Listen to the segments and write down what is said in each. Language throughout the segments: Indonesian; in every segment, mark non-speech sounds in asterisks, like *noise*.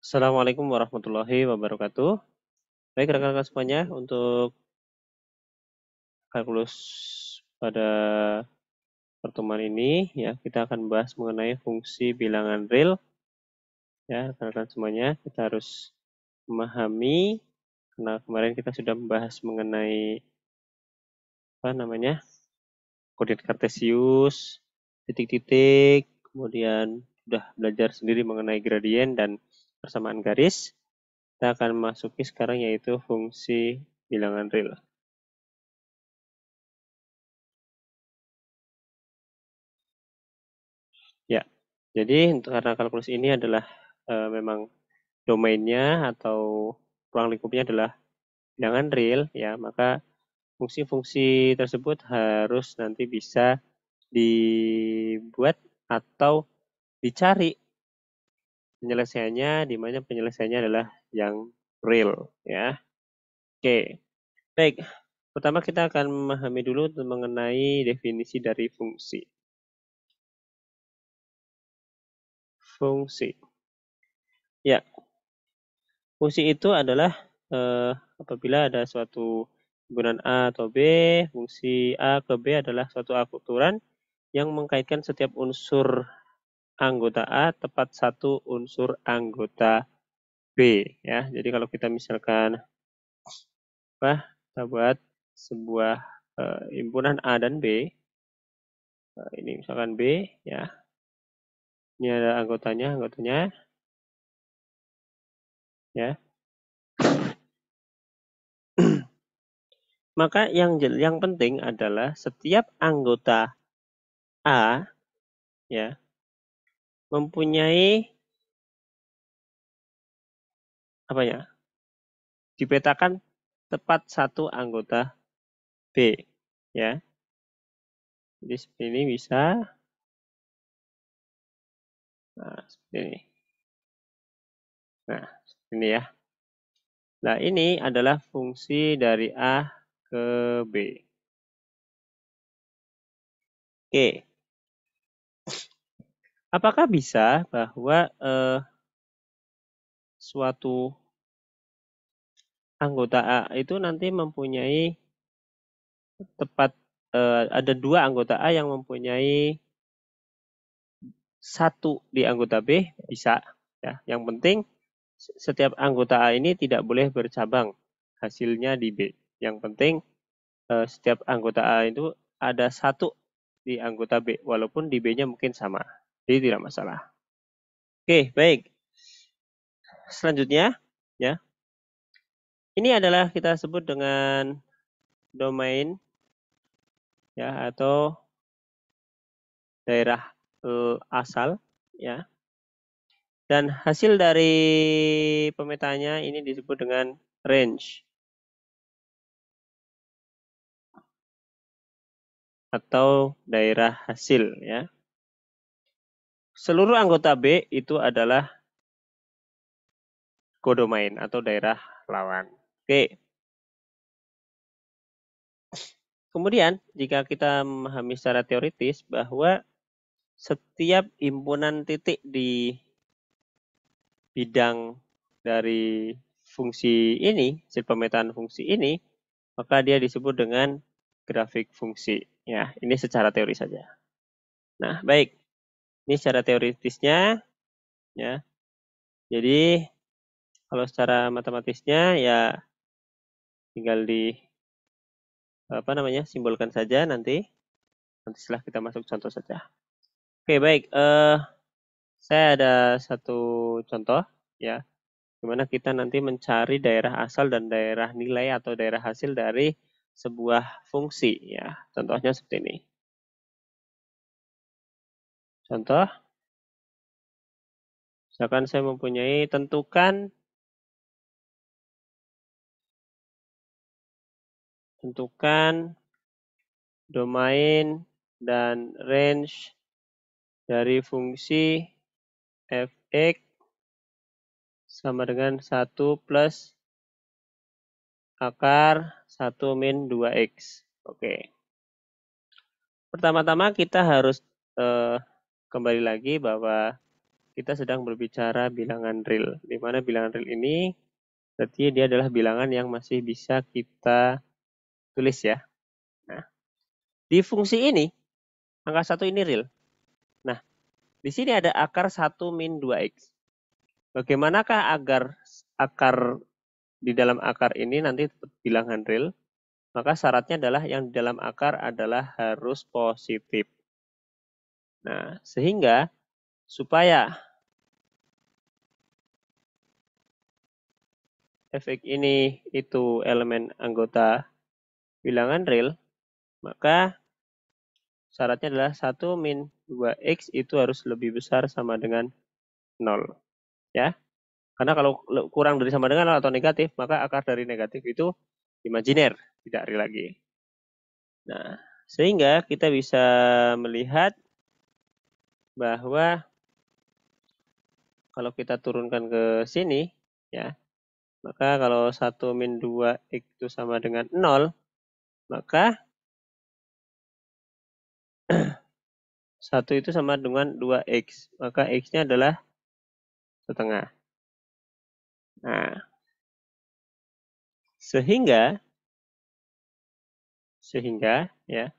Assalamualaikum warahmatullahi wabarakatuh. Baik rekan-rekan semuanya, untuk kalkulus pada pertemuan ini ya kita akan bahas mengenai fungsi bilangan real. Ya, rekan-rekan semuanya, kita harus memahami karena kemarin kita sudah membahas mengenai apa namanya? koordinat kartesius, titik-titik, kemudian sudah belajar sendiri mengenai gradien dan persamaan garis. Kita akan masuki sekarang yaitu fungsi bilangan real. Ya, jadi untuk karena kalkulus ini adalah e, memang domainnya atau ruang lingkupnya adalah bilangan real, ya maka fungsi-fungsi tersebut harus nanti bisa dibuat atau dicari penyelesaiannya di mana penyelesaiannya adalah yang real ya. Oke. Baik. Pertama kita akan memahami dulu mengenai definisi dari fungsi. Fungsi. Ya. Fungsi itu adalah eh, apabila ada suatu hubungan A atau B, fungsi A ke B adalah suatu akulturan yang mengkaitkan setiap unsur anggota A tepat satu unsur anggota B ya. Jadi kalau kita misalkan apa kita buat sebuah uh, himpunan A dan B. Uh, ini misalkan B ya. Ini ada anggotanya, anggotanya. Ya. *clears throat* Maka yang yang penting adalah setiap anggota A ya mempunyai apa ya? Dipetakan tepat satu anggota B, ya. Jadi seperti ini bisa. Nah, seperti ini. Nah, seperti ini ya. Nah, ini adalah fungsi dari A ke B. Oke. Apakah bisa bahwa, eh, suatu anggota A itu nanti mempunyai tepat, eh, ada dua anggota A yang mempunyai satu di anggota B bisa, ya. Yang penting setiap anggota A ini tidak boleh bercabang, hasilnya di B. Yang penting, eh, setiap anggota A itu ada satu di anggota B, walaupun di B-nya mungkin sama. Jadi tidak masalah. Oke, baik. Selanjutnya, ya. Ini adalah kita sebut dengan domain ya atau daerah eh, asal ya. Dan hasil dari pemetaannya ini disebut dengan range. atau daerah hasil ya. Seluruh anggota B itu adalah kodomain atau daerah lawan. Oke. Kemudian, jika kita memahami secara teoritis bahwa setiap impunan titik di bidang dari fungsi ini, hasil pemetaan fungsi ini, maka dia disebut dengan grafik fungsi. Ya, ini secara teori saja. Nah, baik. Ini secara teoritisnya, ya. Jadi kalau secara matematisnya ya tinggal di apa namanya simbolkan saja nanti nanti setelah kita masuk contoh saja. Oke baik, uh, saya ada satu contoh ya, gimana kita nanti mencari daerah asal dan daerah nilai atau daerah hasil dari sebuah fungsi ya. Contohnya seperti ini. Contoh, misalkan saya mempunyai tentukan tentukan domain dan range dari fungsi fx sama dengan 1 plus akar 1 min 2x. Oke. Pertama-tama kita harus eh, kembali lagi bahwa kita sedang berbicara bilangan real, di mana bilangan real ini berarti dia adalah bilangan yang masih bisa kita tulis ya. Nah, di fungsi ini, angka satu ini real. Nah, di sini ada akar 1 min 2x. Bagaimanakah agar akar di dalam akar ini nanti bilangan real? Maka syaratnya adalah yang di dalam akar adalah harus positif. Nah, sehingga supaya efek ini itu elemen anggota bilangan real, maka syaratnya adalah 1 min 2x itu harus lebih besar sama dengan 0. Ya. Karena kalau kurang dari sama dengan atau negatif, maka akar dari negatif itu imajiner, tidak real lagi. Nah, sehingga kita bisa melihat bahwa kalau kita turunkan ke sini, ya, maka kalau 1 min 2 itu sama dengan 0, maka 1 *clears throat* itu sama dengan 2x. Maka x-nya adalah setengah. Nah, sehingga, sehingga, ya,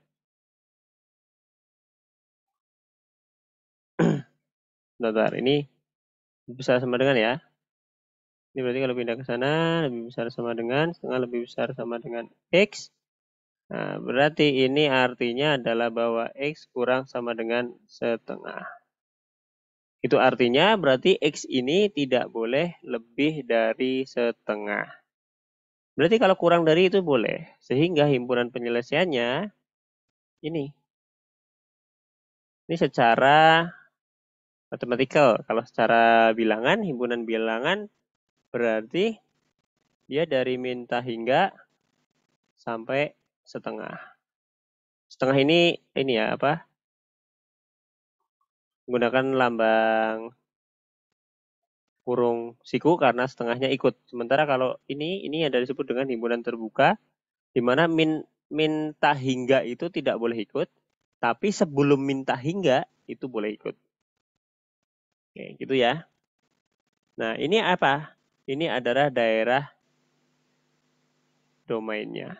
sebentar ini besar sama dengan ya. Ini berarti kalau pindah ke sana, lebih besar sama dengan, setengah lebih besar sama dengan X. Nah, berarti ini artinya adalah bahwa X kurang sama dengan setengah. Itu artinya berarti X ini tidak boleh lebih dari setengah. Berarti kalau kurang dari itu boleh. Sehingga himpunan penyelesaiannya ini. Ini secara mathematical. Kalau secara bilangan, himpunan bilangan berarti dia dari minta hingga sampai setengah. Setengah ini ini ya apa? Menggunakan lambang kurung siku karena setengahnya ikut. Sementara kalau ini ini yang disebut dengan himpunan terbuka di mana min minta hingga itu tidak boleh ikut, tapi sebelum minta hingga itu boleh ikut. Oke, gitu ya. Nah, ini apa? Ini adalah daerah domainnya.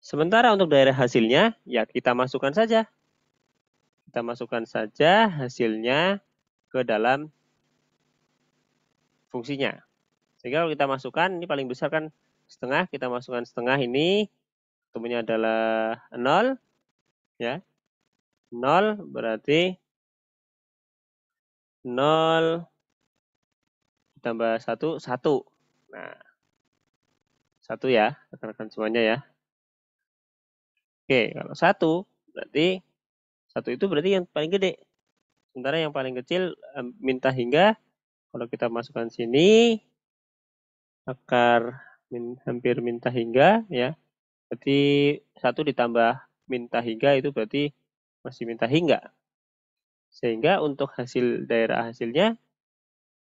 Sementara untuk daerah hasilnya, ya kita masukkan saja. Kita masukkan saja hasilnya ke dalam fungsinya. Sehingga kalau kita masukkan, ini paling besar kan setengah, kita masukkan setengah ini, ketemunya adalah 0, ya. 0 berarti 0 ditambah 1, 1. Nah, 1 ya, rekan-rekan semuanya ya. Oke, kalau 1 berarti 1 itu berarti yang paling gede. Sementara yang paling kecil minta hingga kalau kita masukkan sini akar min, hampir minta hingga ya. Berarti 1 ditambah minta hingga itu berarti masih minta hingga. Sehingga untuk hasil daerah hasilnya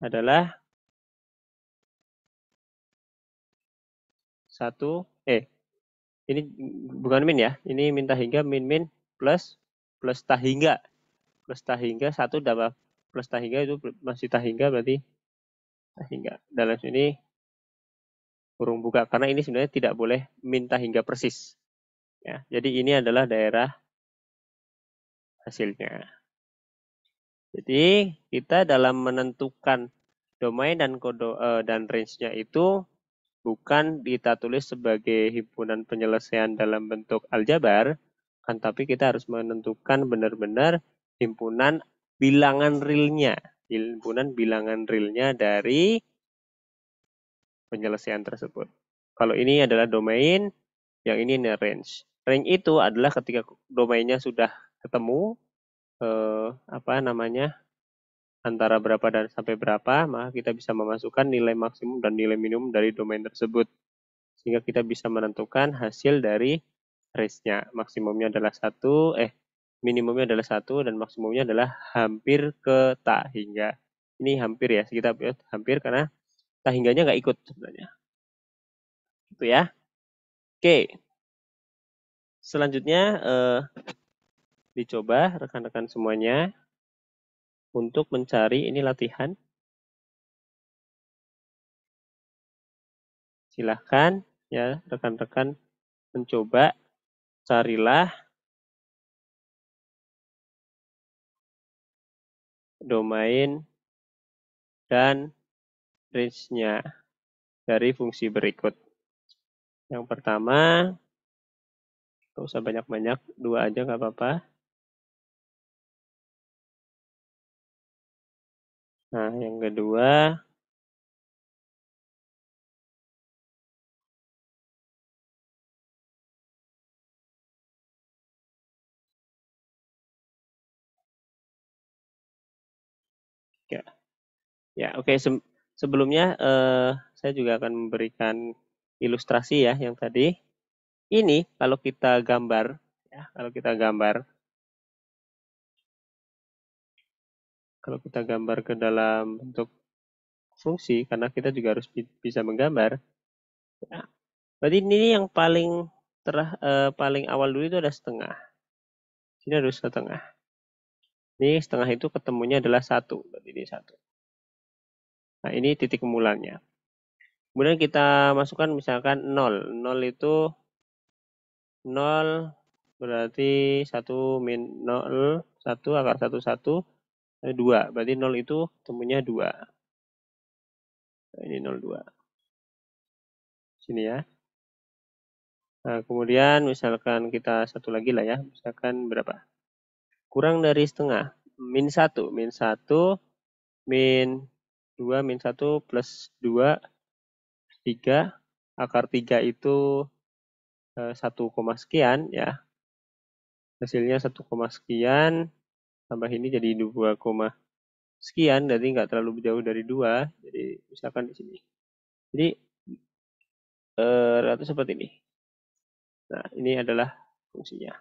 adalah satu eh ini bukan min ya. Ini minta hingga min min plus plus hingga Plus hingga satu dapat plus hingga itu masih hingga berarti hingga Dalam sini kurung buka karena ini sebenarnya tidak boleh minta hingga persis. Ya, jadi ini adalah daerah hasilnya. Jadi kita dalam menentukan domain dan kode uh, dan range-nya itu bukan kita tulis sebagai himpunan penyelesaian dalam bentuk aljabar, kan tapi kita harus menentukan benar-benar himpunan bilangan realnya, himpunan bilangan realnya dari penyelesaian tersebut. Kalau ini adalah domain, yang ini range. Range itu adalah ketika domainnya sudah ketemu, eh, apa namanya antara berapa dan sampai berapa, maka kita bisa memasukkan nilai maksimum dan nilai minimum dari domain tersebut. Sehingga kita bisa menentukan hasil dari race nya Maksimumnya adalah satu, eh minimumnya adalah satu dan maksimumnya adalah hampir ke tak hingga. Ini hampir ya, kita hampir karena tak hingganya nggak ikut sebenarnya. Itu ya. Oke. Selanjutnya eh, dicoba rekan-rekan semuanya untuk mencari ini latihan. Silahkan ya rekan-rekan mencoba carilah domain dan range-nya dari fungsi berikut. Yang pertama, tidak usah banyak-banyak, dua aja nggak apa-apa. Nah, yang kedua, ya, ya oke. Okay. Se sebelumnya, eh, saya juga akan memberikan ilustrasi ya yang tadi. Ini kalau kita gambar, ya, kalau kita gambar kalau kita gambar ke dalam bentuk fungsi karena kita juga harus bisa menggambar ya. berarti ini yang paling terah eh, paling awal dulu itu ada setengah Ini harus setengah ini setengah itu ketemunya adalah satu berarti ini satu nah ini titik mulanya kemudian kita masukkan misalkan nol. Nol itu nol berarti satu min nol satu akar satu satu. 2. Eh, Berarti 0 itu temunya 2. Ini 0, 2. Sini ya. Nah, kemudian misalkan kita satu lagi lah ya. Misalkan berapa? Kurang dari setengah. Min 1. Min 1. Min 2. Min 1 plus 2. 3. Akar 3 itu 1, eh, sekian ya. Hasilnya 1, sekian tambah ini jadi 2, sekian jadi nggak terlalu jauh dari dua jadi misalkan di sini jadi eh, rata seperti ini nah ini adalah fungsinya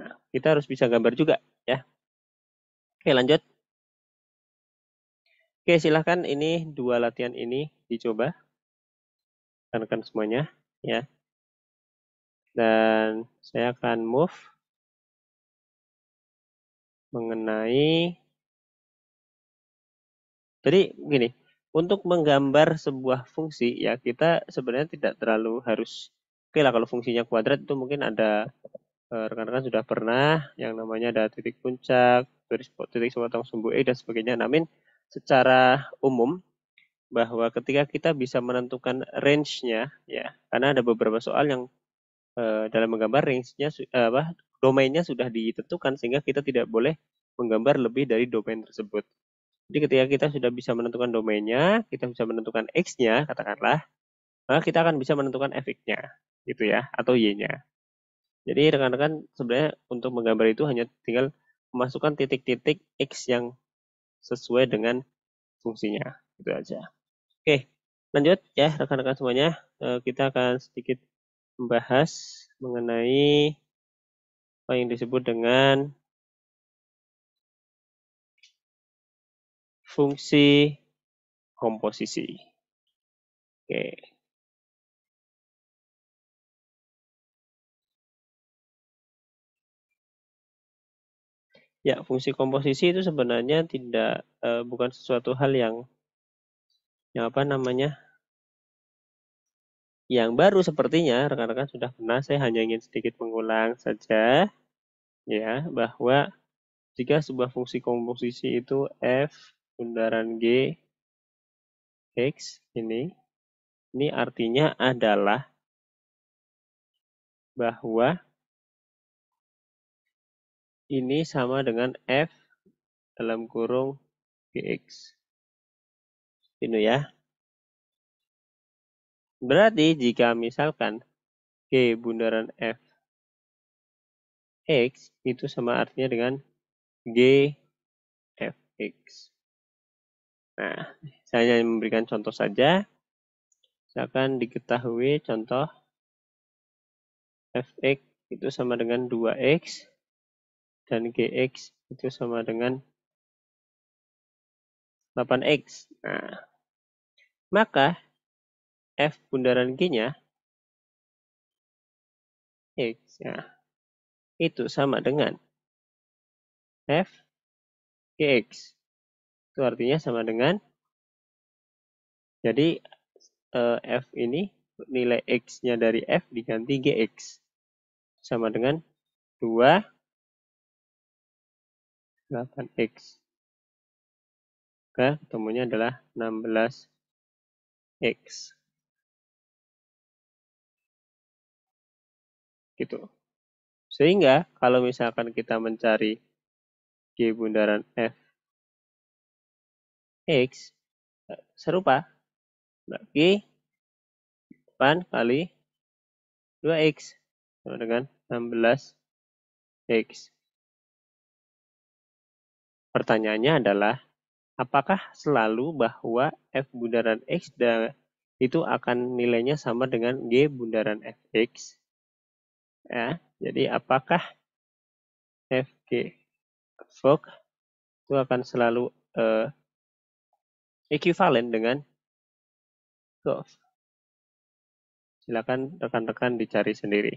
nah kita harus bisa gambar juga ya oke lanjut oke silahkan ini dua latihan ini dicoba rekan semuanya ya dan saya akan move mengenai jadi gini, untuk menggambar sebuah fungsi ya kita sebenarnya tidak terlalu harus oke okay lah kalau fungsinya kuadrat itu mungkin ada eh, rekan-rekan sudah pernah yang namanya ada titik puncak, garis titik sepotong sumbu e dan sebagainya. Namun secara umum bahwa ketika kita bisa menentukan range-nya ya karena ada beberapa soal yang eh, dalam menggambar range-nya eh, apa domainnya sudah ditentukan sehingga kita tidak boleh menggambar lebih dari domain tersebut. Jadi ketika kita sudah bisa menentukan domainnya, kita bisa menentukan x-nya, katakanlah, maka kita akan bisa menentukan fx-nya, gitu ya, atau y-nya. Jadi rekan-rekan sebenarnya untuk menggambar itu hanya tinggal memasukkan titik-titik x yang sesuai dengan fungsinya, gitu aja. Oke, lanjut ya rekan-rekan semuanya, eh, kita akan sedikit membahas mengenai apa yang disebut dengan fungsi komposisi. Oke. Ya, fungsi komposisi itu sebenarnya tidak eh, bukan sesuatu hal yang yang apa namanya? yang baru sepertinya rekan-rekan sudah pernah saya hanya ingin sedikit mengulang saja ya bahwa jika sebuah fungsi komposisi itu f bundaran g x ini ini artinya adalah bahwa ini sama dengan f dalam kurung gx ini ya Berarti jika misalkan G bundaran f x itu sama artinya dengan G f x. Nah, saya hanya memberikan contoh saja. Misalkan diketahui contoh fx itu sama dengan 2x dan gx itu sama dengan 8x. Nah, maka f bundaran G-nya X ya, itu sama dengan f Gx. Itu artinya sama dengan jadi eh, f ini nilai x-nya dari f diganti Gx sama dengan 2 8x. Oke, ketemunya adalah 16x. gitu. Sehingga kalau misalkan kita mencari G bundaran F X serupa G 8 kali 2X sama dengan 16X. Pertanyaannya adalah, apakah selalu bahwa F bundaran X itu akan nilainya sama dengan G bundaran Fx? Ya, jadi apakah FG fog itu akan selalu uh, equivalent dengan golf. Silakan rekan-rekan dicari sendiri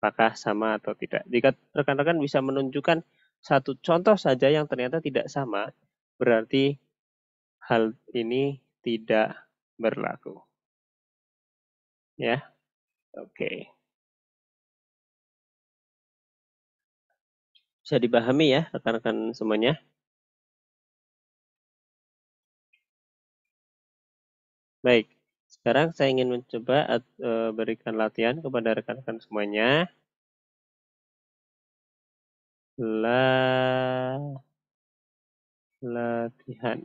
apakah sama atau tidak. Jika rekan-rekan bisa menunjukkan satu contoh saja yang ternyata tidak sama, berarti hal ini tidak berlaku. Ya. Oke. Okay. bisa dipahami ya rekan-rekan semuanya. Baik, sekarang saya ingin mencoba eh, berikan latihan kepada rekan-rekan semuanya. La, latihan.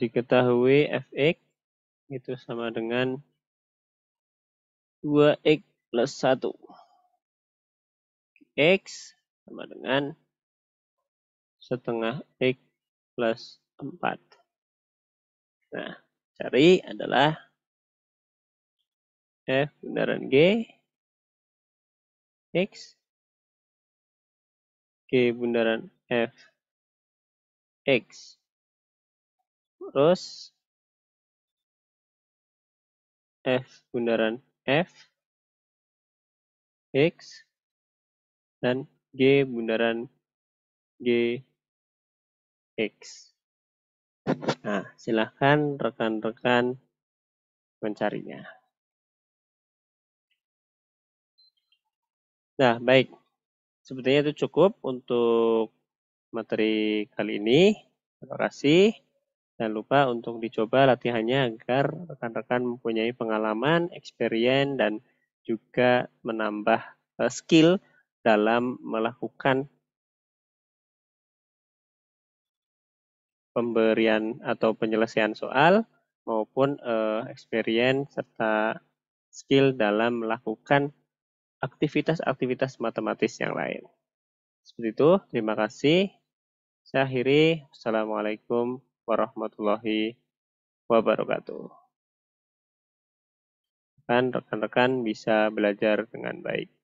Diketahui fx itu sama dengan 2x plus 1. X sama dengan setengah X plus 4. Nah, cari adalah F bundaran G, X, G bundaran F, X. Terus F bundaran F, X, dan G bundaran G, X. Nah, silahkan rekan-rekan mencarinya. Nah, baik. Sepertinya itu cukup untuk materi kali ini. Terima kasih. Jangan lupa untuk dicoba latihannya agar rekan-rekan mempunyai pengalaman, experience, dan juga menambah eh, skill dalam melakukan pemberian atau penyelesaian soal maupun eh, experience serta skill dalam melakukan aktivitas-aktivitas matematis yang lain. Seperti itu, terima kasih. Saya akhiri, Assalamualaikum warahmatullahi wabarakatuh. Kan rekan-rekan bisa belajar dengan baik.